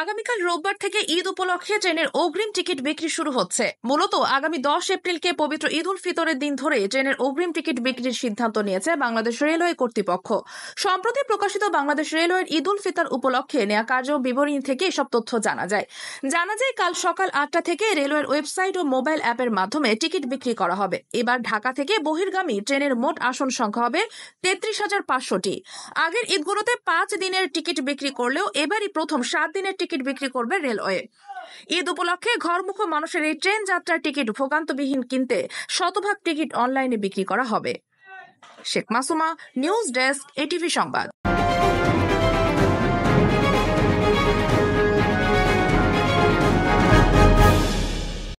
আগামীকাল রোববার থেকে ঈদ উপলক্ষে ট্রেনের অগ্রিম টিকিট বিক্রি শুরু হচ্ছে মূলত আগামী দশ এপ্রিলকে পবিত্র ঈদ উল ফিতরের দিন ধরে ট্রেনের অগ্রিম টিকিট বিক্রির সিদ্ধান্ত নিয়েছে বাংলাদেশ রেলওয়ে কর্তৃপক্ষ সম্প্রতি প্রকাশিত বাংলাদেশ রেলওয়ের ঈদ উল ফিতর উপলক্ষে নেওয়া কার্য বিবরণী থেকে এসব তথ্য জানা যায় জানা যায় কাল সকাল আটটা থেকে রেলওয়ের ওয়েবসাইট ও মোবাইল অ্যাপের মাধ্যমে টিকিট বিক্রি করা হবে এবার ঢাকা থেকে বহির্গামী ট্রেনের মোট আসন সংখ্যা হবে তেত্রিশ হাজার পাঁচশোটি আগের ঈদগুলোতে পাঁচ দিনের টিকিট বিক্রি করলেও এবারই প্রথম সাত দিনের টিকিট বিক্রি করবে রেলওয়ে ঈদ উপলক্ষে ঘরমুখো মানুষের এই ট্রেন যাত্রার টিকিট ভোগান্তবিহীন কিনতে শতভাগ টিকিট অনলাইনে বিক্রি করা হবে Sheikh Masuma news desk ATV সংবাদ